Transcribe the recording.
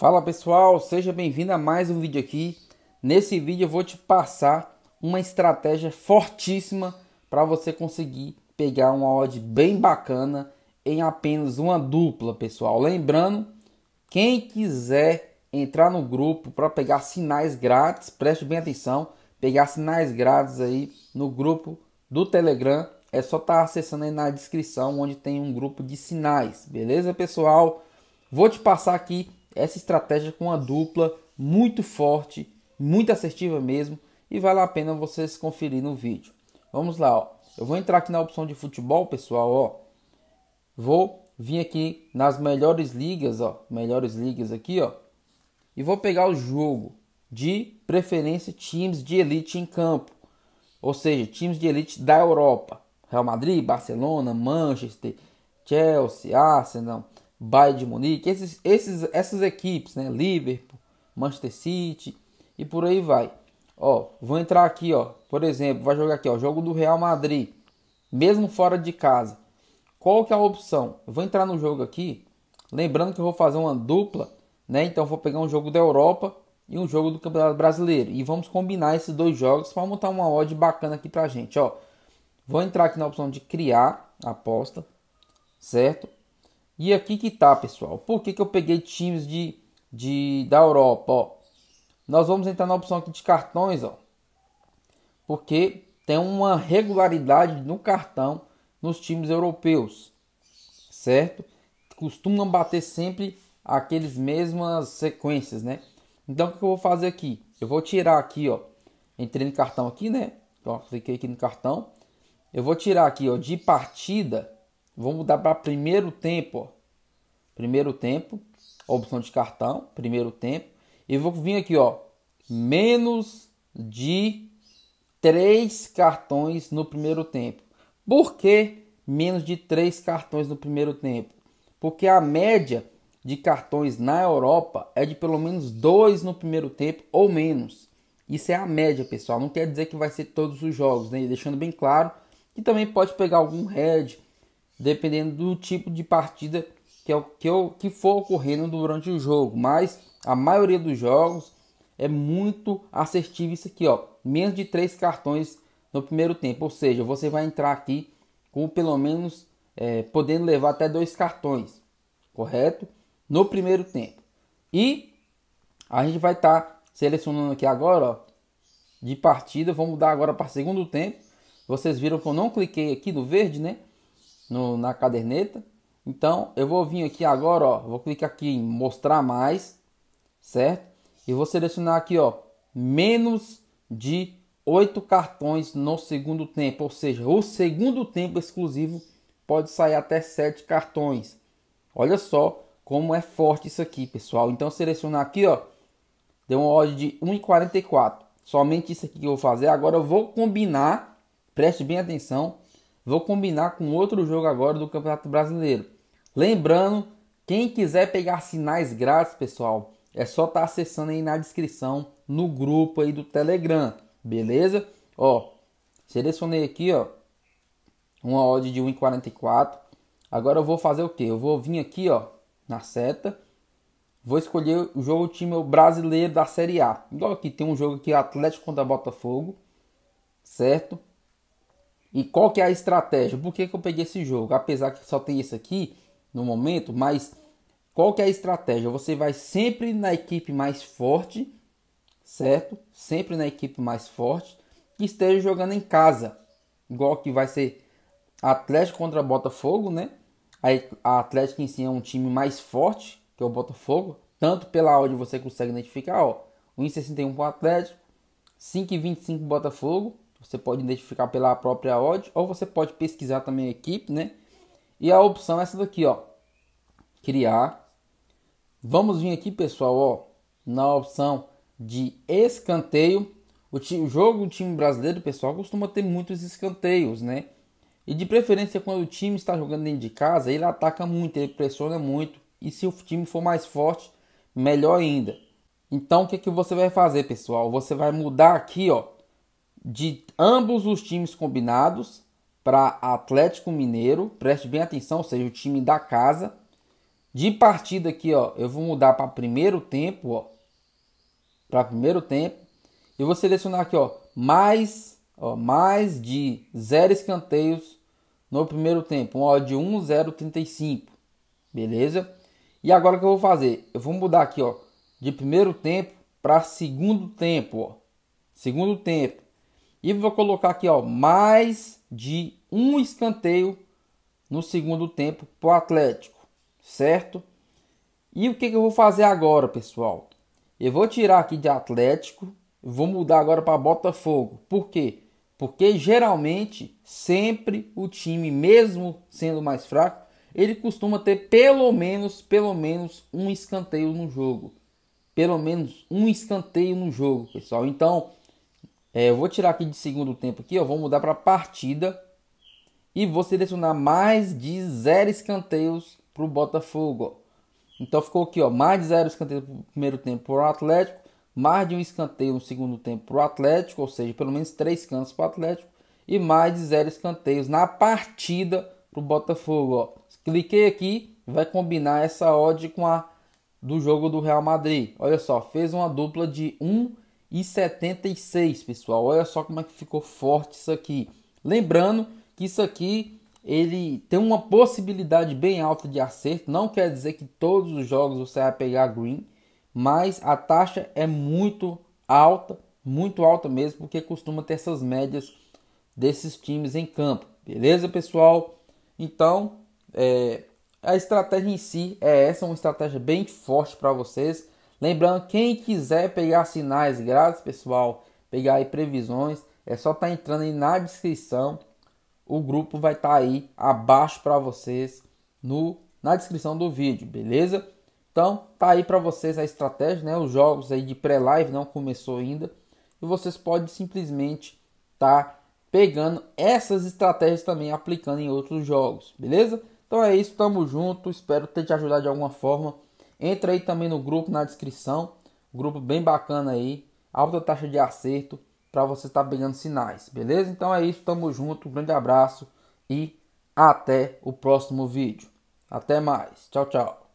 Fala pessoal, seja bem-vindo a mais um vídeo aqui. Nesse vídeo eu vou te passar uma estratégia fortíssima para você conseguir pegar uma odd bem bacana em apenas uma dupla, pessoal. Lembrando, quem quiser entrar no grupo para pegar sinais grátis, preste bem atenção, pegar sinais grátis aí no grupo do Telegram, é só estar tá acessando aí na descrição onde tem um grupo de sinais, beleza, pessoal? Vou te passar aqui essa estratégia com uma dupla muito forte, muito assertiva mesmo, e vale a pena vocês conferir no vídeo. Vamos lá, ó. Eu vou entrar aqui na opção de futebol, pessoal, ó. Vou vir aqui nas melhores ligas, ó, melhores ligas aqui, ó, e vou pegar o jogo de preferência times de elite em campo, ou seja, times de elite da Europa, Real Madrid, Barcelona, Manchester, Chelsea, Arsenal, Bayern de Munique, esses, esses, essas equipes, né? Liverpool, Manchester City e por aí vai. Ó, vou entrar aqui, ó. Por exemplo, vai jogar aqui, ó, jogo do Real Madrid, mesmo fora de casa. Qual que é a opção? vou entrar no jogo aqui, lembrando que eu vou fazer uma dupla, né? Então vou pegar um jogo da Europa e um jogo do Campeonato Brasileiro e vamos combinar esses dois jogos para montar uma odd bacana aqui pra gente, ó. Vou entrar aqui na opção de criar aposta, certo? E aqui que tá, pessoal. Por que, que eu peguei times de, de da Europa? Ó? Nós vamos entrar na opção aqui de cartões, ó. Porque tem uma regularidade no cartão nos times europeus, certo? Costumam bater sempre aqueles mesmas sequências, né? Então o que eu vou fazer aqui? Eu vou tirar aqui, ó. Entrei no cartão aqui, né? Então, ó, cliquei aqui no cartão. Eu vou tirar aqui, ó, de partida Vamos mudar para primeiro tempo. Primeiro tempo, opção de cartão, primeiro tempo. E vou vir aqui, ó, menos de três cartões no primeiro tempo. Por que menos de três cartões no primeiro tempo? Porque a média de cartões na Europa é de pelo menos dois no primeiro tempo ou menos. Isso é a média, pessoal. Não quer dizer que vai ser todos os jogos, né? Deixando bem claro que também pode pegar algum head, dependendo do tipo de partida que, é, que, é, que for ocorrendo durante o jogo. Mas a maioria dos jogos é muito assertivo isso aqui, ó. Menos de três cartões no primeiro tempo. Ou seja, você vai entrar aqui com pelo menos é, podendo levar até dois cartões, correto? No primeiro tempo. E a gente vai estar tá selecionando aqui agora, ó, de partida. Vamos mudar agora para segundo tempo. Vocês viram que eu não cliquei aqui no verde, né? no, na caderneta. Então eu vou vir aqui agora, ó, vou clicar aqui em mostrar mais, certo? E vou selecionar aqui, ó, menos de oito cartões no segundo tempo, ou seja, o segundo tempo exclusivo pode sair até sete cartões. Olha só como é forte isso aqui, pessoal. Então selecionar aqui, ó, deu uma odd de 1,44. Somente isso aqui que eu vou fazer. Agora eu vou combinar, preste bem atenção, Vou combinar com outro jogo agora do Campeonato Brasileiro. Lembrando, quem quiser pegar sinais grátis, pessoal, é só estar tá acessando aí na descrição no grupo aí do Telegram, beleza? Ó, selecionei aqui, ó, uma odd de 1,44. Agora eu vou fazer o quê? Eu vou vir aqui, ó, na seta. Vou escolher o jogo time brasileiro da Série A. Igual aqui, tem um jogo aqui, Atlético contra Botafogo, certo? E qual que é a estratégia? Por que, que eu peguei esse jogo? Apesar que só tem isso aqui no momento, mas qual que é a estratégia? Você vai sempre na equipe mais forte, certo? Sempre na equipe mais forte que esteja jogando em casa. Igual que vai ser Atlético contra Botafogo, né? A Atlético em si é um time mais forte que o Botafogo, tanto pela odd você consegue identificar, ó, 1,61 para o Atlético, 5,25 Botafogo, você pode identificar pela própria odd ou você pode pesquisar também a equipe, né? E a opção é essa daqui, ó. Criar. Vamos vir aqui, pessoal, ó, na opção de escanteio. O, time, o jogo do time brasileiro, pessoal, costuma ter muitos escanteios, né? E de preferência quando o time está jogando dentro de casa, ele ataca muito, ele pressiona muito. E se o time for mais forte, melhor ainda. Então o que, é que você vai fazer, pessoal? Você vai mudar aqui, ó, de ambos os times combinados para Atlético Mineiro. Preste bem atenção, ou seja, o time da casa. De partida aqui, ó, eu vou mudar para primeiro tempo, ó. Para primeiro tempo. Eu vou selecionar aqui, ó, mais, ó, mais de zero escanteios no primeiro tempo, ó, de 1,035. Beleza? E agora o que eu vou fazer? Eu vou mudar aqui, ó, de primeiro tempo para segundo tempo, ó. Segundo tempo. E vou colocar aqui, ó, mais de um escanteio no segundo tempo para o Atlético, certo? E o que, que, eu vou fazer agora, pessoal? Eu vou tirar aqui de Atlético, vou mudar agora para Botafogo. Por quê? Porque geralmente, sempre o time, mesmo sendo mais fraco, ele costuma ter pelo menos, pelo menos um escanteio no jogo. Pelo menos um escanteio no jogo, pessoal. Então, é, eu vou tirar aqui de segundo tempo aqui, eu vou mudar para partida e vou selecionar mais de zero escanteios para o Botafogo. Então ficou aqui, ó, mais de zero escanteios no primeiro tempo para o Atlético, mais de um escanteio no segundo tempo para o Atlético, ou seja, pelo menos três cantos para o Atlético e mais de zero escanteios na partida para o Botafogo. Ó. Cliquei aqui, vai combinar essa odd com a do jogo do Real Madrid. Olha só, fez uma dupla de 1 um e 76, pessoal. Olha só como é que ficou forte isso aqui. Lembrando que isso aqui ele tem uma possibilidade bem alta de acerto. Não quer dizer que todos os jogos você vai pegar green, mas a taxa é muito alta, muito alta mesmo, porque costuma ter essas médias desses times em campo. Beleza, pessoal? Então, é, a estratégia em si é essa, uma estratégia bem forte para vocês. Lembrando, quem quiser pegar sinais grátis, pessoal, pegar aí previsões, é só estar tá entrando aí na descrição. O grupo vai estar tá aí abaixo para vocês no na descrição do vídeo, beleza? Então, tá aí para vocês a estratégia, né? Os jogos aí de pré-live não começou ainda e vocês podem simplesmente tá pegando essas estratégias também aplicando em outros jogos, beleza? Então é isso, tamo junto, espero ter te ajudado de alguma forma. Entra aí também no grupo na descrição, grupo bem bacana aí, alta taxa de acerto para você estar tá pegando sinais, beleza? Então é isso, tamo junto, um grande abraço e até o próximo vídeo. Até mais, tchau, tchau.